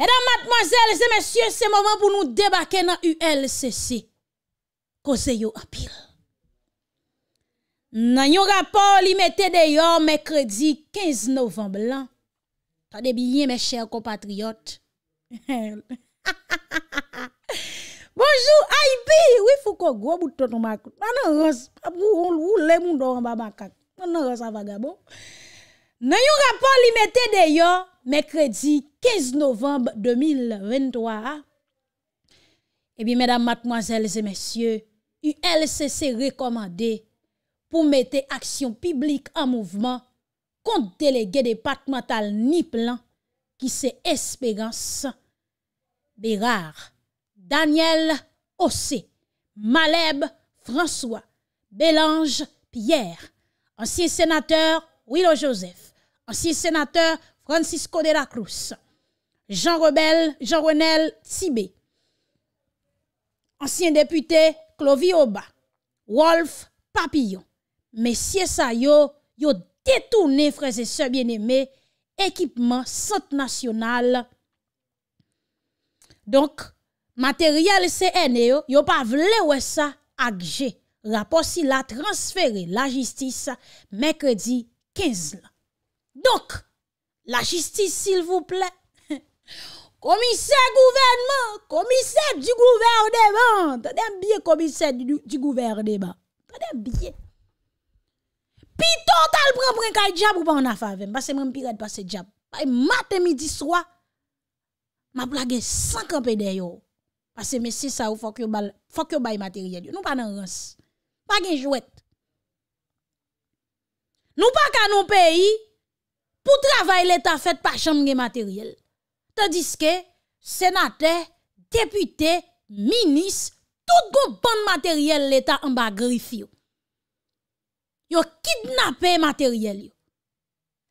Edan matmazel, zemesye, se mouman pou nou debake nan ULCC. Koze yo apil. Nan yon rapor li mette deyo, mekredi 15 novemb lan. Tade biye me chèr kompatriot. Bonjour, aipi, wifou kogou, boutotou makout. Nan yon rapor li mette deyo, mercredi 15 novembre 2023, eh bien, mesdames, mademoiselles et messieurs, ULCC recommandé pour mettre action publique en mouvement contre délégué départemental ni qui c'est Espérance Bérard, Daniel Ossé, Maleb François, Bélange Pierre, ancien sénateur Willow Joseph, ancien sénateur Francisco de la Cruz, Jean Rebelle, Jean Renel, Sibé, Ancien deputé, Clovis Oba, Wolf, Papillon, Messie Sayo, Yo detourné, frères et soeurs, bien-aimés, Ekipement, Sante Nationale, Donk, Materiel CNL, e, Yo pa vle wè sa, Akje, Rapport si la transféré la justice, Mèkredi, 15 la. Donk, La jistis s'il vous plè. Komise gouvernement. Komise di gouvernement. Tè dèm biye komise di gouvernement. Tè dèm biye. Pi total prèm prèm kaj jab ou pa an afavèm. Basè mè mpirem pase jab. Bay matè midi swa. Ma plage sankan pe deyo. Basè mè sisa ou fok yo bay materyè diyo. Nou pa nan rans. Fok gen jwet. Nou pa kanon peyi. Pou travay l'Etat fèt pa chanm nge materyel, te diske senatè, deputè, minis, tout go bon materyel l'Etat mba grif yo. Yo kidnapè materyel yo.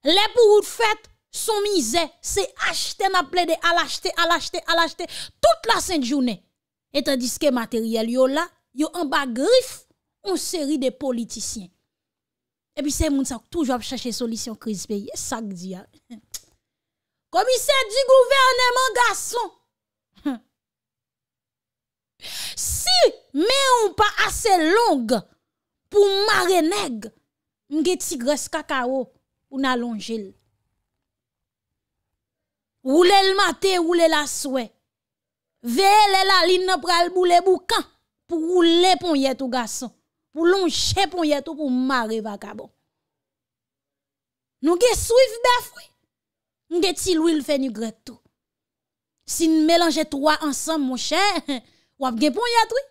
Lè pou ou fèt, son mizè, se achète, na plède, alachète, alachète, alachète, tout la sènte jounè. E te diske materyel yo la, yo mba grif un seri de politisyen. E pi se moun sak touj wap chache solisyon kriz pe ye sak di ya. Komise di gouvernement gason. Si men ou pa ase long pou mare neg mge tigres kakaro ou nan lonjil. Woulel mate, woulel aswe. Velel alin napral boule boukan pou woule pon yetou gason. pou lon chen pon yeto pou mare vakabo. Nou gen swif befwe, nou gen ti lwil fen yu gretto. Sin melanje troa ansam moun chen, wap gen pon yetwe,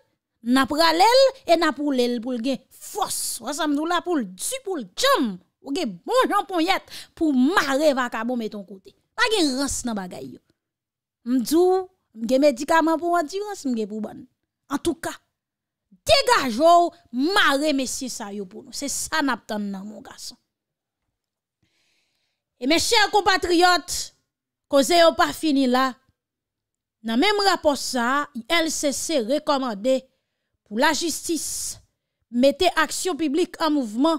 na pralel e na poulel pou gen fos, wap samdou la pou l'du pou l'djam, wap gen bon jan pon yet, pou mare vakabo meton kote. Wap gen rast nan bagay yo. Mdou, gen medikaman pou wadi rast, mdou gen pou ban. An tou ka, Tega jow, mare mesi sa yo pou nou. Se sa nap tan nan moun gason. E men chèr kompatriot, ko zè yo pa fini la, nan men mw rapos sa, yon LCC rekomande pou la jistis mette aksyon publik an mouvman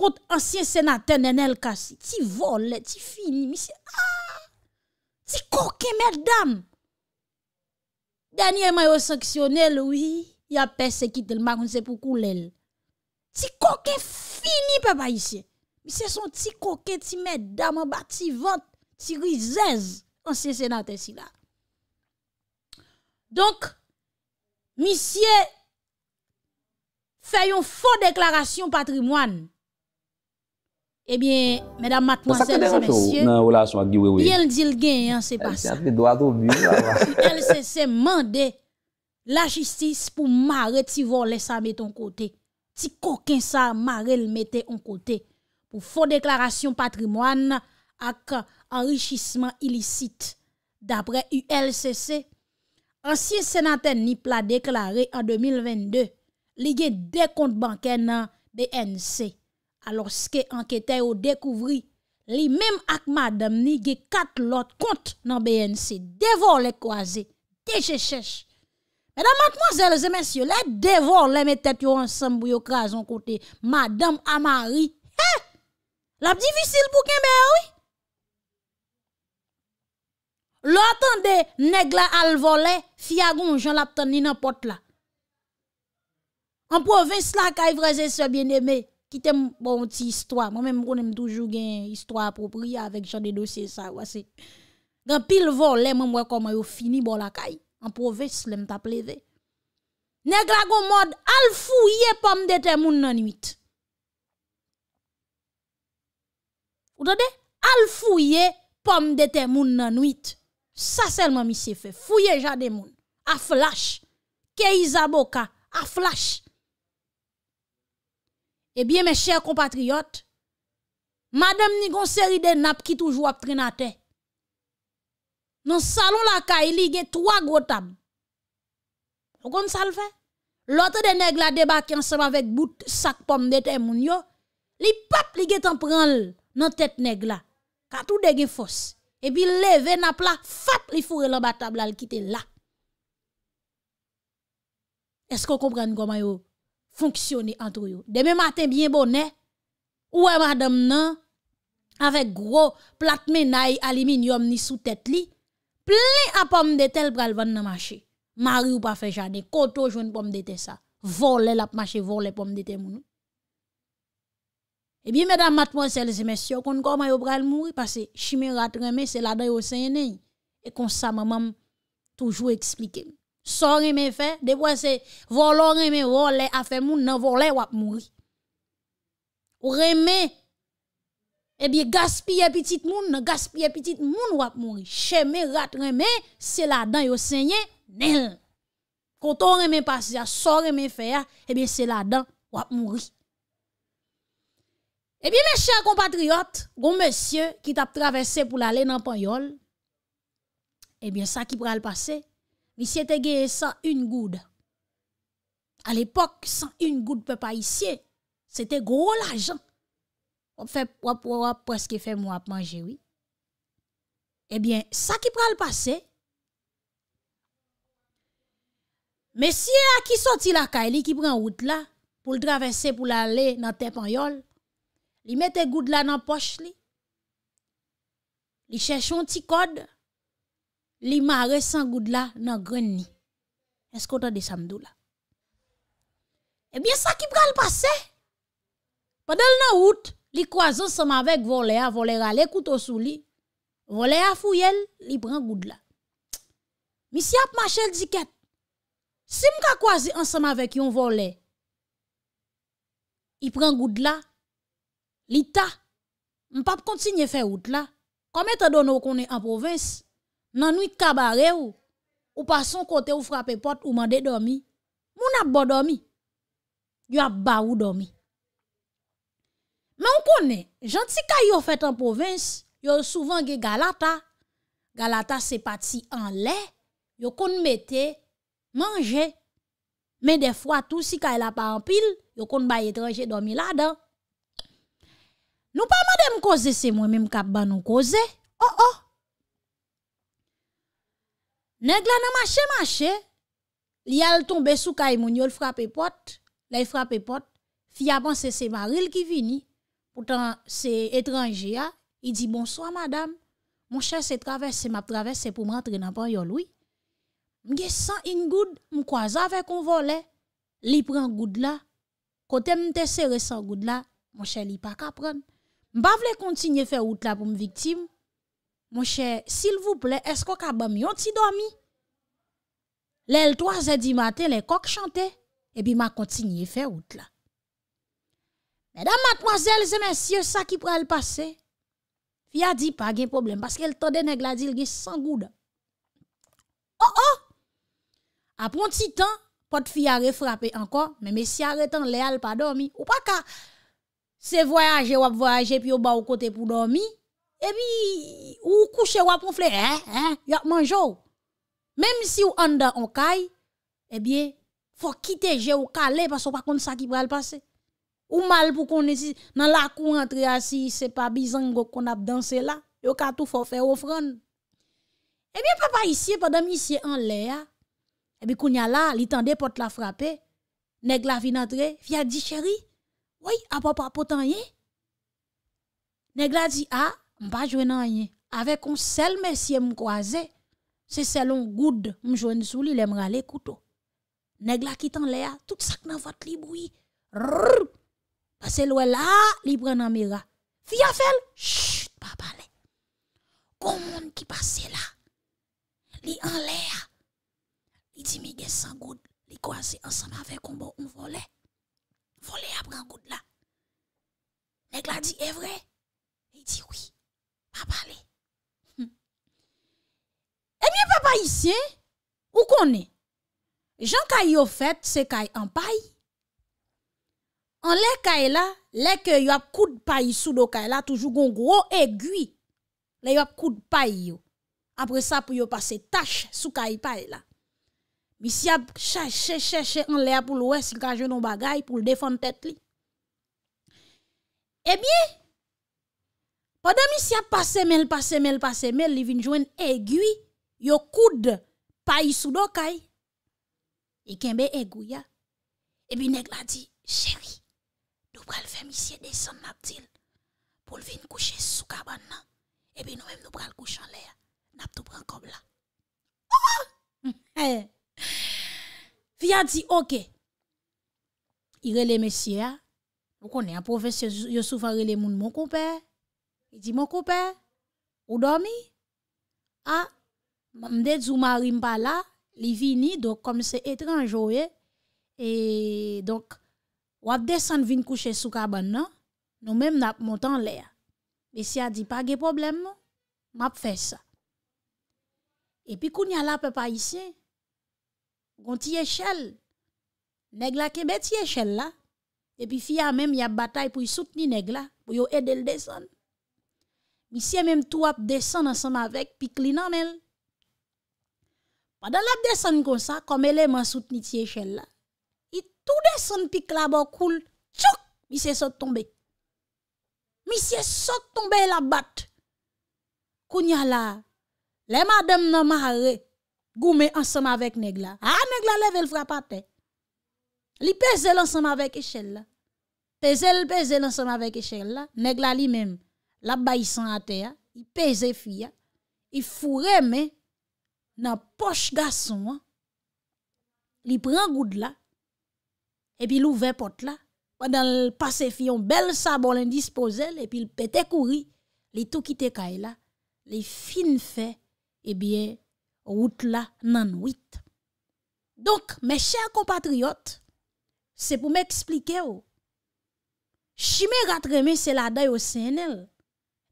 kont ansyen senaten nen el kasi. Ti vole, ti fini, ah! ti koke mèd dam. Dènyè mwen yo sanksyonel ou yi, ya pes se kit el ma kon se pou koulel. Ti koke fini pe pa isye. Misye son ti koke, ti medame, ba ti vant, ti rizez, an se senate si la. Donk, misye, fè yon fò deklarasyon patrimwane, ebyen, medam mat monsen se mesye, yel di l gen yon se pa sa. El se se mande, La jistis pou mare ti vo le sa met on kote, ti koken sa mare le mette on kote, pou fò deklarasyon patrimoine ak enrijisman ilisite. Dapre ULCC, ansye senaten ni pla deklare an 2022 li ge dekont banken nan BNC. Alorske anketè ou dekouvri, li mem ak madam ni ge kat lot kont nan BNC. Devo le kwaze, dejecheche. Edan matmozèl zè mensyo, lè devor lè mè tèt yon ansem bou yon kras an kote, madame Amari, lè ap di visil pou kèmè a wè? Lò atan de neg la al volè, fia goun jan lap tan ni nan pot la. An po ven slak a yon vreze sè bienemè, kitèm bon ti istwa, mè mè mbronèm toujou gen istwa apropria avèk jan de dosye sa wase. Gan pil volè mè mwen koma yon fini bon la kayi. Anpoves, le mta pleve. Negra gomod, al fouye pom dete moun nanuit. Ode de? Al fouye pom dete moun nanuit. Sa selman mi se fe. Fouye jade moun. Aflash. Ke izaboka. Aflash. Ebyen eh men chèr kompatriyot. Madame ni gonseri de nap ki toujou ap tre natè. le salon la y y trois gros tables. Vous O kon L'autre de nègres la debake ensemble avec bout sac, pomme, de terre moun yo. Li pap li gen en pran dans tête nèg la. tout de gen E la table, li la là. Est-ce que vous comprenez comment comment yo Fonctionner entre yo? matin bien bonnet. Hein? Ouais, madame nan. avec gros plat, aluminium ni sous tête Ple ap pom dete el pral van nan mache. Mari ou pa fe jane. Koto jwen pom dete sa. Vole lap mache. Vole pom dete moun. E bi metan mat mwen sel se mesyo. Kon kon mayo pral mouri. Pase shime rat reme. Se la dayo se ene. E konsa mamam. Toujou eksplike. Son reme fe. Depwen se. Volo reme. Vole ap fe moun. Nan vole wap mouri. Reme. Eh bien, gaspiller petit monde, gaspiller petit monde, ou ap mourir. Cheme rat remè, c'est là dan yo nèl. nel. Quand on remè passe, so remè faire, eh bien, c'est la dan ou ap mourir. Eh bien, mes chers compatriotes, bon monsieur qui t'a traversé pour aller dans Panyol, eh bien, ça qui le passer, ici, c'était gagné sans une goud. À l'époque, sans une goutte de pas ici, c'était gros l'argent. Op fè wèp wèp wèp prez ki fè mwèp manje wè. E bè, sa ki pral pase, mè si a ki soti lakay li ki pran wout la, pou l travense pou l alè nan tepan yol, li mette goud la nan poch li, li chèchon ti kod, li mare san goud la nan greni. En skotan de samdou la. E bè, sa ki pral pase, padel nan wout, Li kwa zon seman vek vole a, vole rale koutou sou li, vole a fuyel, li pren goud la. Mi si ap ma chel diket, si m ka kwa zon seman vek yon vole, li pren goud la, li ta, m pap konti nye fey oud la, kome te dono konen an provins, nan nou kabare ou, ou pason kote ou frape pot ou mande domi, moun ap bo domi, yon ap ba ou domi. Men konen, jant si ka yo fèt an povins, yo souvan gen Galata. Galata se pati an lè, yo kon metè, manjè. Men defwa tout si ka yo e la pa an pil, yo kon bay etranjè domi la dan. Nou pa man dem koze se mwen men m kap ban nou koze, o oh, o. Oh. Nèk la nan mache mache, li al tombe sou ka yo e moun yo l frape pot, lè e frape pot. Fi aban se se maril ki vini. Poutan se etranje ya, i di, bonsoy madame, moun chè se travesse, ma travesse pou m rentre nan pan yon loui. Mge san in goud, m kwa zave konvole, li pren goud la, kote m te se resan goud la, moun chè li pa kapren. M pa vle kontinye fe wout la pou m viktim, moun chè, sil vouple, esko kabam yon ti domi? Lel toaz e di mate, le kok chante, e bi ma kontinye fe wout la. Mèdam matmwazèl, zè mèsyè, sa ki pral pase, fia di pa gen problem, paske el tò dene gladil gen sangou da. Oh oh, apon ti tan, pot fia refrape ankon, mèmè si arre tan le al pa dormi, ou pa ka se voyaje wap voyaje, pi ou ba ou kote pou dormi, e bi ou kouche wap ou fle, e, e, yak manjou. Mèm si ou an dan ou kay, e bi, fò kite je ou kalè, paske ou pa kont sa ki pral pase. Ou mal pou kon esi nan lakou antre asi, se pa bizan go kon ap danse la. Yo katou fò fè ofran. Ebyen papa isye, padam isye an le ya. Ebyen koun ya la, li tan de pot la frape. Negla fin antre, fya di cheri. Woy, a papa potan ye. Negla di, a, ah, mpa jwenan ye. Ave kon sel mesye mkwaze, se selon goud mjwen sou li lemra le kouto. Negla ki tan le ya, tout sak nan vat li boui. Rrrr. Ase lwe la, li pre nan mera. Fi ya fel, shhh, pa pale. Kon moun ki pase la. Li anle ya. Li di mi gesan goud. Li kwa se ansam ave kombo, un vole. Vole apre an goud la. Nek la di, evre. Li di, wii, pa pale. E miye papa yisi, ou konen? Jan kay yo fet, se kay an paye. An lè kèy e la, lè kèy yo ap koud pa yi sou do kèy e la, toujou goun gro e gwi, lè yo ap koud pa yi yo. Apre sa pou yo pase tach sou kèy e pa yi la. Mi si ap chè, chè, chè, chè, an lè ap pou l'ouè, si kajen nou bagay pou l'défond tèt li. E bi, podè mi si ap pase mel, pase mel, pase mel, li vinjouen e gwi, yo koud pa yi sou do kèy. E kèmbe e gwi ya. E bi neg la di, chèri, pral faire monsieur descendre dit pour le venir coucher sous cabane et puis nous même nous pral coucher en l'air n'a tout prend comme là oh! eh! Via dit OK il relè monsieur vous hein. connaissez un professeur yo souvent relè moun mon compère il dit mon compère ou dormi ah m'dé du mari m'pa là li vini donc comme c'est étranger et donc Wap desan vin kouche sou kaban nan, nou mem nap montan le a. Besi a di pa ge problem mo, map fè sa. Epi kou nyal ap pe pa isye, goun ti eshel. Negla kebet ti eshel la, epi fia mem yap batay pou yi soutni negla, pou yo edel desan. Misye mem tou ap desan ansan ma vek, pi klina men. Wadal ap desan kon sa, komele man soutni ti eshel la. ou de son pik la bo koul, tchouk, mi se sot tombe. Mi se sot tombe la bat. Kounya la, le madem nan ma hare, goume ansama vek negla. Ha negla leve l fra pa te. Li peze l ansama vek eshella. Peze l peze l ansama vek eshella. Negla li menm, la bayi san ate ya, li peze fi ya, li fureme, nan poche gason, li pren goud la, epi l'ouvè pot la, wè dan l'passe fi yon bel sabon l'indispozèl, epi l'pète kouri, li tout ki te kaye la, li fin fè, ebyè, wout la nan wit. Donk, mè chèr kompatriot, se pou mè eksplike yo, chimè gatre mè se la dayo senel,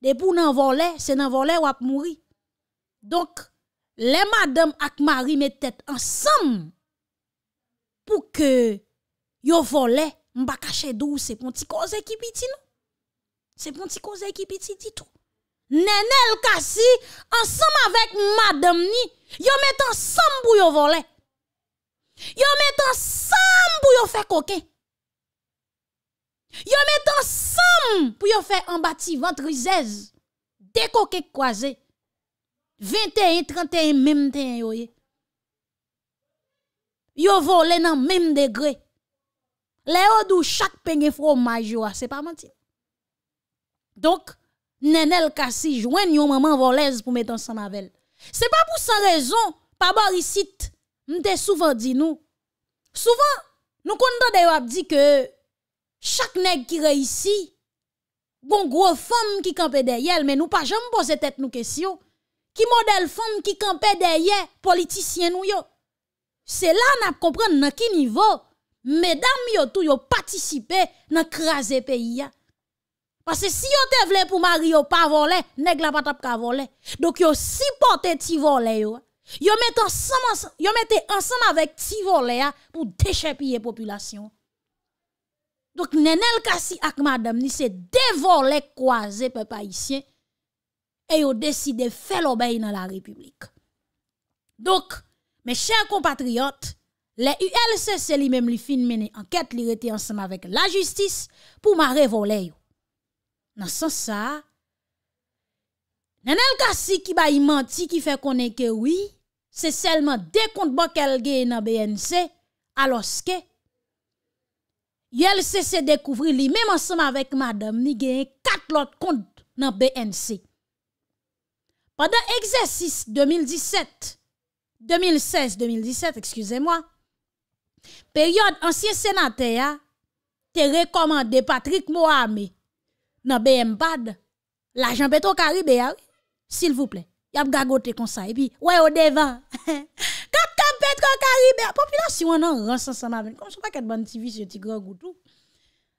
de pou nan volè, se nan volè wap mouri. Donk, lè madèm ak mari mè tèt ansam, pou ke, Yo vole, mba kache dou, se pon ti koze ki piti nou. Se pon ti koze ki piti ti tou. Nenel kasi, ansam avèk madam ni, yo met ansam pou yo vole. Yo met ansam pou yo fè koke. Yo met ansam pou yo fè anbati vantrizez de koke kwaze. 21, 31, mèm tè yoye. Yo vole nan mèm degre. Le od ou chak pe nge fwo maj yo a, se pa manti. Donk, nenel kasi jwen yo maman volez pou metan san mavel. Se pa pou san rezon, pa bor isit, mte soufan di nou. Soufan, nou kon do deyo ap di ke chak neg ki reisi, gon gro fom ki kampe deyel, men nou pa jom pose tet nou kesyo, ki model fom ki kampe deyel politisyen nou yo. Se la nap kompren nan ki nivou, Medan miyo tou yo patisipe nan kraze peyi ya. Pase si yo te vle pou mari yo pa vole, neg la patap ka vole. Dok yo sipote ti vole yo. Yo mette ansanm avek ti vole ya pou deche piye populasyon. Dok nenel kasi ak madam ni se devole kwa ze pe paisyen, e yo deside fe lobe yi nan la republik. Dok, me chen kompatriot, Le ULCC li mem li fin meni anket li rete ansema vek la justis pou ma revole yo. Nan san sa, nan el kasi ki ba yi manti ki fe konen ke wii, se selman de kont bakal geye nan BNC, aloske, ULCC dekouvri li mem ansema vek madam ni geye kat lot kont nan BNC. Padan egzesis 2016-2017, ekskusey mwa, Periode ansyen senate ya Te rekomande Patrick Mohame Nan BM pad L'ajan petro karibè ya Sil vouple Yap gagote konsay Wè o devan Kap kap petro karibè Popula si wè nan ransan sa maven Kom se pa ket ban ti vi se ti grok ou tou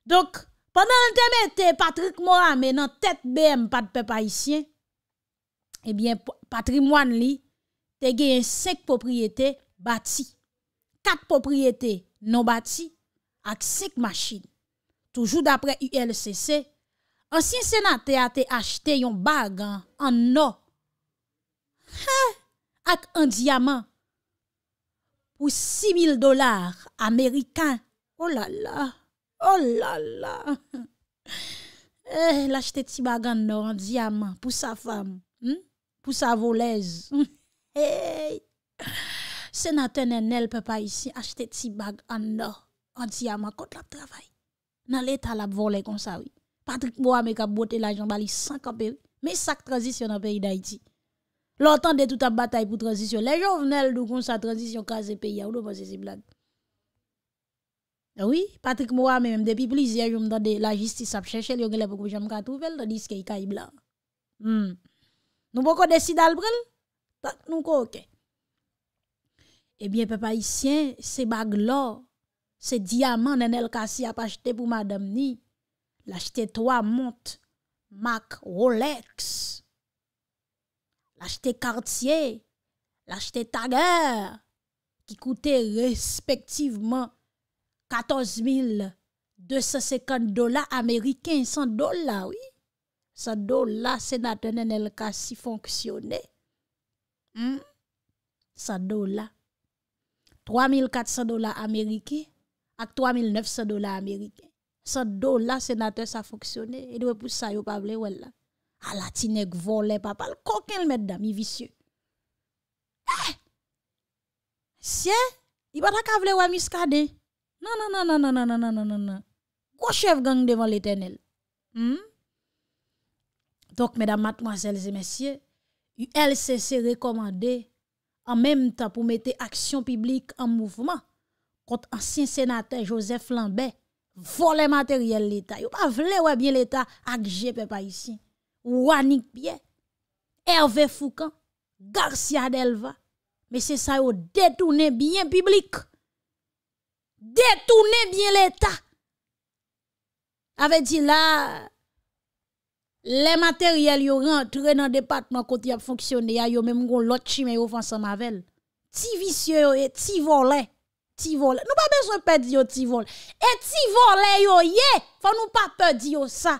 Dok Pendan an teme te Patrick Mohame Nan tet BM pad pe pa isyen Ebyen patrimoine li Te gen sek popriyete bati kak popriyete nou bati ak sek machin. Toujou dapre ULCC, ansin senate ate achete yon bagan an nou ak an diamant pou 6.000 dolar Amerikan. Olala, eh, olala. L'achete ti bagan nou an diamant pou sa fam, hmm? pou sa volez. Hey! Se na tenen nel pe pa isi, achete ti bag an do, an ti yama kont la p'travay. Nan leta la p'vole kon sawi. Patrick Mouame ka bote la jambali sankan pe, me sak tranzisyon an peyi da iti. Lontan de touta batay pou tranzisyon, le jovnel dou kon sa tranzisyon kaze peyi, a ou do fose si blan? Oui, Patrick Mouame, mèm depi plizye, jom do de la jistis ap chèche, lyo gen le pokou jem ka touvel, do diske yi ka yi blan. Hmm. Nou poko desi dalbrel, tak nou kou okè. Ebyen pe pa isyen, se bag la, se diamant nan el kasi ap achete pou madam ni, l'achete 3 mont, Mac, Rolex, l'achete Cartier, l'achete Taguerre, ki koute respektiveman 14.250 dola Ameriken, 100 dola, oui. 100 dola se naten nan el kasi fonksyonen. Hmm? 100 dola. 3,400 dola Amerike ak 3,900 dola Amerike. 100 dola senatè sa foksione, edwe pou sa yo pavle wè la. A la tinek volè papal kokèl mèdda mi visye. Eh! Sye, i batak avle wè mi skade. Nan nan nan nan nan nan nan nan nan nan nan nan. Kwa chev gang devan l'Eternel? Hmm? Dok mèdam matmoasèl zè mèsye, yu LCC rekomande... en même temps pour mettre action publique en mouvement contre ancien sénateur Joseph Lambert voler matériel l'État. Yo pas vle bien l'État avec peuple ici. Wanik Pierre, Hervé Foucan, Garcia Delva. Mais c'est ça yo détourner bien public. Détourner bien l'État. Avait dit là Le materyel yo rentre nan depatman koti ap fonksyon de ya yo menm goun lot chi men yo fonsan mavel. Ti vis yo yo e, ti volen. Ti volen. Nou pa beson pe di yo ti volen. E ti volen yo ye, foun nou pa pe di yo sa.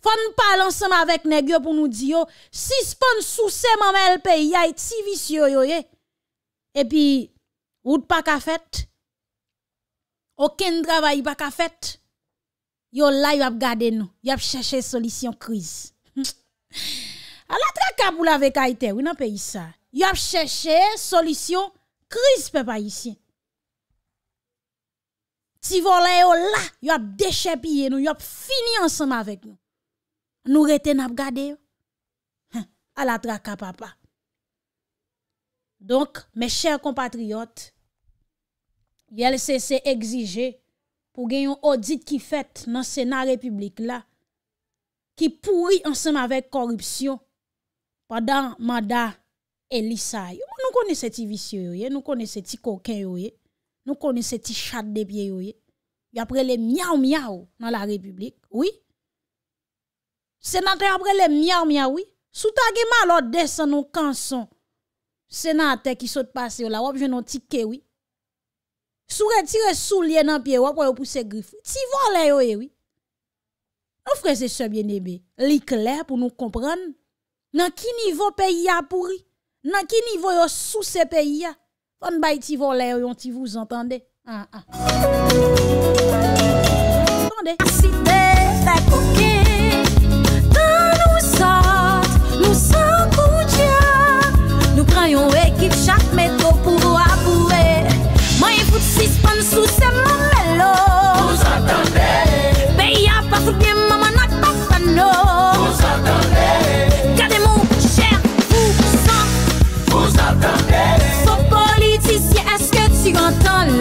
Foun nou pa lanseman vek negyo pou nou di yo. Si spon sou seman men el pe ya, ti vis yo yo ye. E pi, wout pa ka fet. Oken dravayi pa ka fet. Yo là, yo a gardé nous, yo a chercher solution crise. Hmm. à la traka avec aïté, vekaïté, oui, dans pays ça. Yo a chercher solution crise, peuple ici. Si volé yo là, yo a déchepiller nous, yo fini ensemble avec nous. Nous rete n'a hein, À la traka, papa. Donc, mes chers compatriotes, l'LCC pou gen yon audit ki fet nan Senat Republik la, ki pouri ansem avek korupsyon, padan Mada Elisa. Nou konese ti visyo yo ye, nou konese ti koken yo ye, nou konese ti chat de pie yo ye, bi apre le miaw miaw nan la Republik, oui. Senatè apre le miaw miaw, oui. Souta ki malo desan nou kanson, Senatè ki sot pase yo la, wap jenon ti ke, oui. Sou re tire sou liye nan pie wap wap wè yo pouse grif. Ti vo le yo ewi. Eh nou freze sebyen ebe. Li kler pou nou kompran. Nan ki nivo peyi apouri. Nan ki nivo yo sou sepeyi ya. Pon bayi ti vo le yo yon ti vou zantande. Ha ha. Zantande. Asi ah, ah. de la kouke.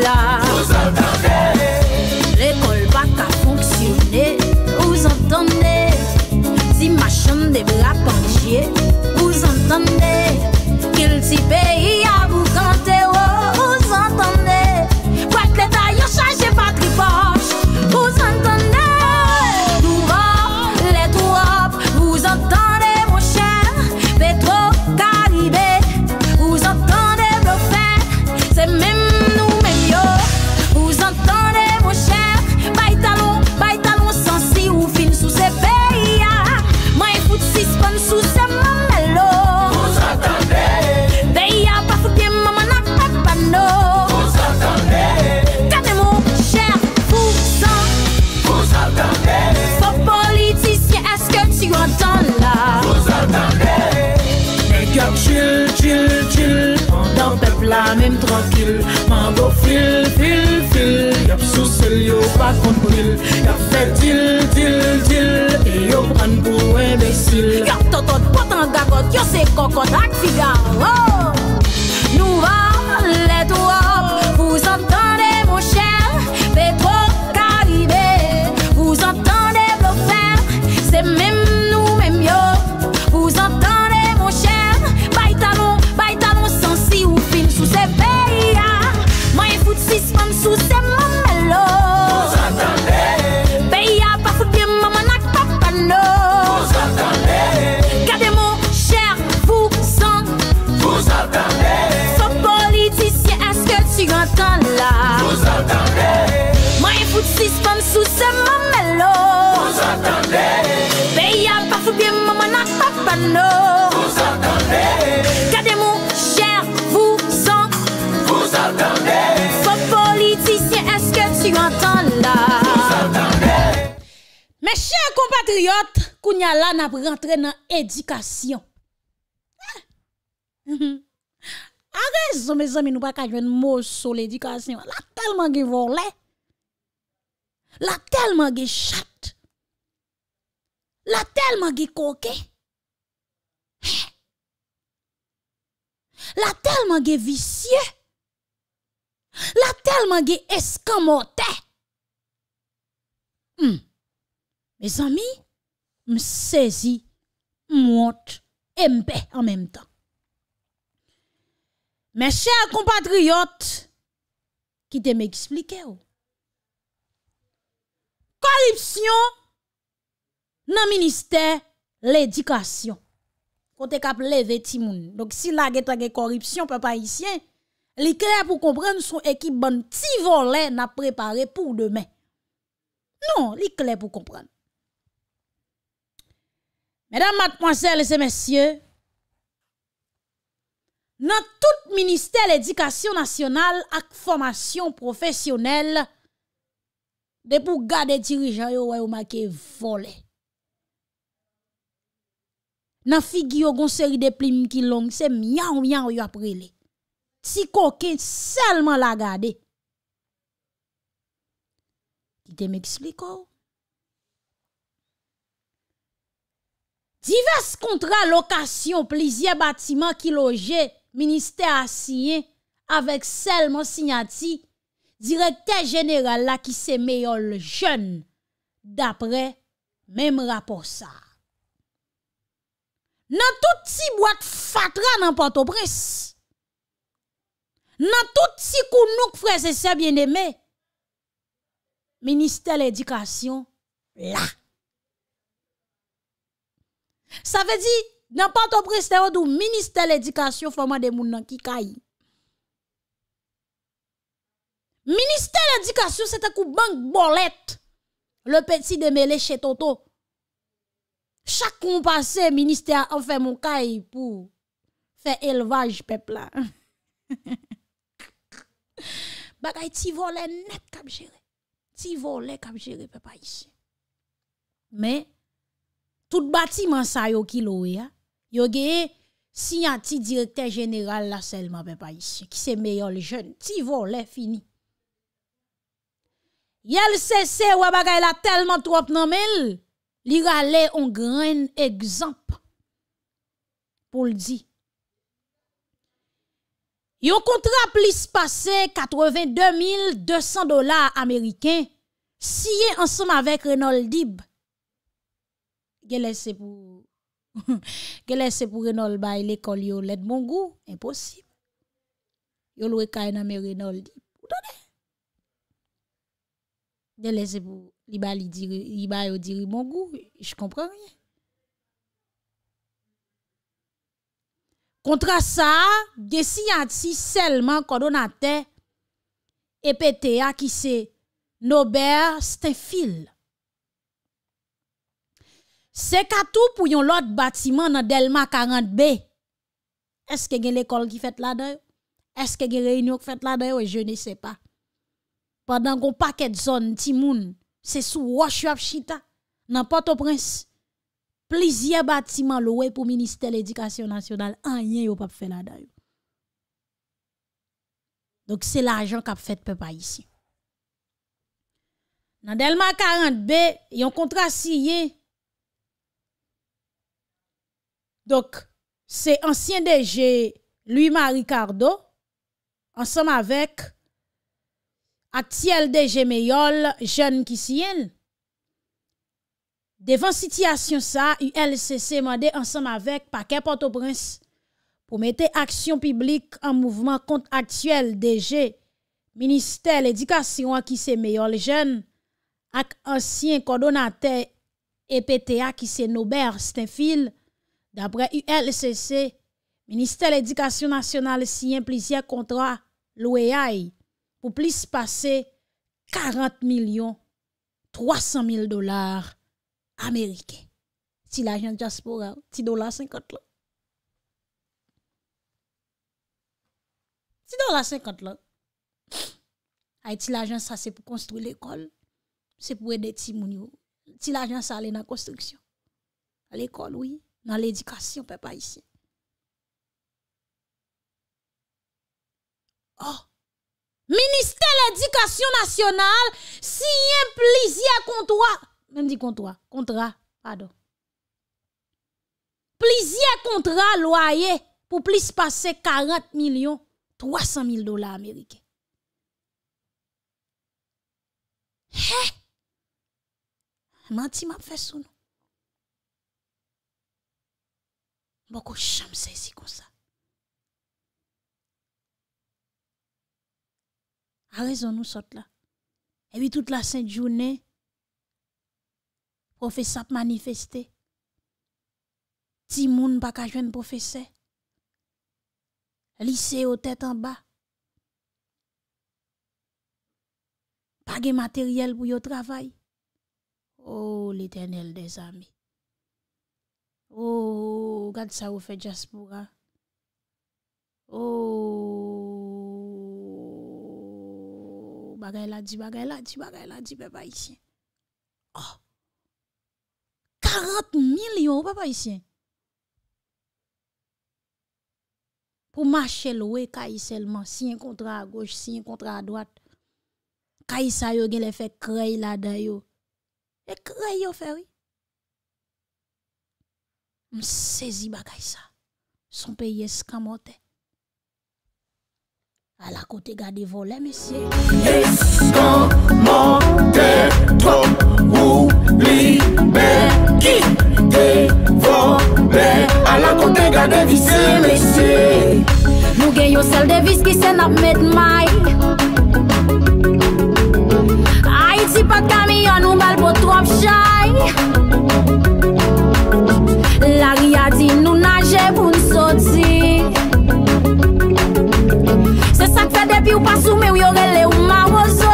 Vos entende L'ekol bak a fonksyone Vos entende Si machan de blap anje Vos entende Kel si peyi Jil, jil, jil, yo an pou webe sil Yo totot, potan gagot, yo se kokot, ak figa lo Mè chèr kompatriot, kou nya lan ap rentre nan edikasyon. Arè zon mè zon mè nou pa kajwen mò sol edikasyon. La tel man ge vor lè. La tel man ge chat. La tel man ge koke. La tel man ge visye. La tel man ge eskamentè. Mè. Hmm. Me zami, me sezi, mwot, e mpe en menm tan. Me chèr kompatriot, ki te me eksplike ou. Korripsyon nan minister l'edikasyon. Kote kap leve timoun. Dok si la getage korripsyon pa pa isyen, li kler pou kompren sou ekip ban ti volen na prepare pou demen. Non, li kler pou kompren. Madame, mademoiselles et messieurs, nan tout ministère l'éducation nationale ak formation professionnelle, de pou gade dirijan yo wè ou makè volè. Nan figyo gonseri de plim ki long, se myan ou myan yo apre lè. Ti kòkè, selman la gade. Dè mè eksplikò? Divers kontra lokasyon plizye batiman ki loje minister Asiyen avek sel monsignati direkte jeneral la ki se meyol jen dapre menm rapor sa. Nan tout si bwak fatran nan pantopres, nan tout si kou nouk frese se bieneme, minister l'edikasyon lak. Sa ve di, nan pa to preste yo do Ministè l'Edikasyon fòman de moun nan ki kaj. Ministè l'Edikasyon se te kou bank bolet le peti de mele che toto. Chak kon pase, Ministè an fè moun kaj pou fè elvaj pepla. Bagay ti vole net kab jere. Ti vole kab jere pepa isi. Men, Tout bati man sa yo ki louye. Yo geye, si yan ti direkte general la selman men pa yisi. Ki se meyo le jen, ti vo le fini. Yel se se wabagay la telman trop nanmel, li rale yon gren egzamp pou l di. Yon kontra plis pase 82.200 dola ameriken, siye ansom avek Reynold Dibb. Gè lè se pou Renol bay lè kol yo lèd mongou, imposib. Yo lwe kaj nan mè Renol di, ou do de? Gè lè se pou li bay yo diri mongou, j konprè rè. Kontra sa, gè si yansi selman kwa donate, epete a ki se, nober stè fil. Stè fil. Se katou pou yon lot batiman nan Delma 40B, eske gen l'ekol ki fèt la dayo, eske gen reynyo ki fèt la dayo, e je ne se pa. Pendan kon paket zon ti moun, se sou wach wap chita, nan poto prins, plizye batiman louwe pou minister l'edikasyon nasyonal, an yon yon pa fèt la dayo. Donk se la ajan ka fèt pe pa yisi. Nan Delma 40B, yon kontrasi yon, Dok, se ansyen DG Louis-Marie Cardot, ansenm avek, ati el DG Meyol, jen ki si yen. Devan sityasyon sa, u LCC mande ansenm avek pa ke Port-au-Prince pou mete aksyon piblik an mouvman kont aktuel DG Ministè l'Edikasyon a ki se Meyol jen, ak ansyen kodonate EPTA ki se Nobert Stenfil, D'apre ULCC, Ministèl Édikasyon Nasyonal siyen plisye kontra l'OEI pou plis pase 40 milyon 300 mil dolar Amerike. Ti la jen jaspoural, ti dolar 50 lot. Ti dolar 50 lot. Ay, ti la jen sa se pou konstruy l'ekol. Se pou edè ti moun yo. Ti la jen sa alè nan konstruksyon. L'ekol, ouy. Nan l'edikasyon, pe pa isi. Oh. Ministè l'edikasyon nasyonal, si yè plizye kontwa, kontwa, pardon. Plizye kontwa loye pou plis pase 40 milyon 300 mil dola Amerike. He! Nanti ma fè sou nou. Mbo ko chamsè si kon sa. A rezon nou sot la. Ewi tout la sènte jounè. Profesap manifestè. Timoun bakajwen profesè. Lisey o tèt an ba. Bagè materyèl pou yo travay. O oh, l'eternel des amè. Ou, oh, gade sa ou fe jaspoura. Ou, oh, bagay ladi, bagay ladi, bagay ladi, pepa isyen. Ou, oh. karantou mil yon, pepa isyen. Pou mache lowe, kayi selman, si yon kontra a goj, si yon kontra a dwat. Kayi sayo gen le fe krey la dayo. E krey yo feri. Msezi bagay sa, son pe Yeskan Mote A la kote gade vole, mese Yeskan Mote, ton oubli be Ki devole, a la kote gade vise, mese Nou gen yo sel de vis ki sen apmet may A iti pat kami anou mal pot wap chay Lari a di nou nage pou n'soti Se sak fe depi ou pa soume ou yore le ou ma ozo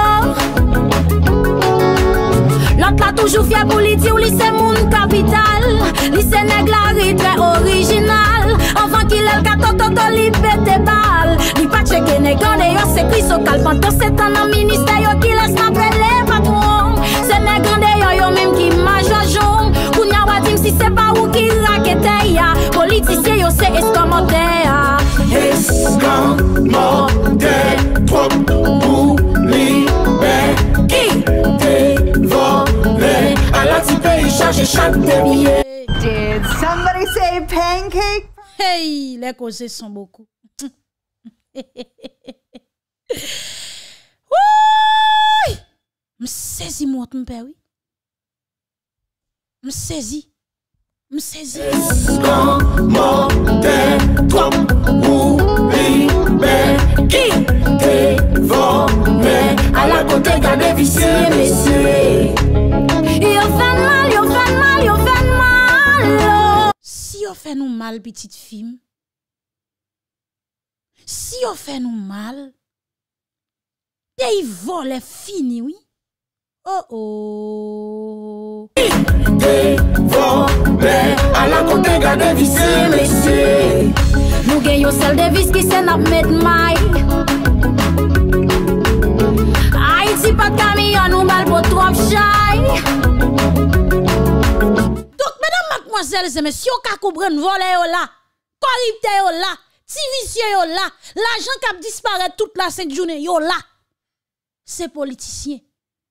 Lot la toujou fye pou li di ou li se moun kapital Li seneg la ri tre orijinal Anvan ki lel ka to to to li pete bal Li pache ke negan de yo se kri so kal Panto se tan nan minister yo ki les mapre le pat moun Senegan de yo yo menm ki maj la joun Koun ya wadim si se pa Politsi se yo se eskomote Eskomote Trok pou libe Ki te vole Ala di peyi chaje chante miye Did somebody say pancake? Hey, le kose son boku Msezi mwot mpewi Msezi Mse zi, eskan mante, twap ou libe, ki te vode, ala kote kade visi, visi, yo fen mal, yo fen mal, yo fen mal, si yo fen ou mal bitit fim, si yo fen ou mal, ye yi vole fini, wii. Oh oh Mweni de vode Alakote gade vise Messi Nou gen yon sel de vise ki sen ap met ma A iti pat kamiyon Ou mal pot wap chay Dok menan matmo yele se mesi Yo kakou bran vode yo la Koribte yo la, tivisye yo la Lajan kap dispare Tout la sek jounen yo la Se politisye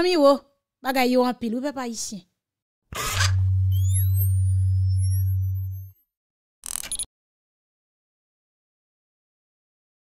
zami wo, bagay yo an pil, ou pe pa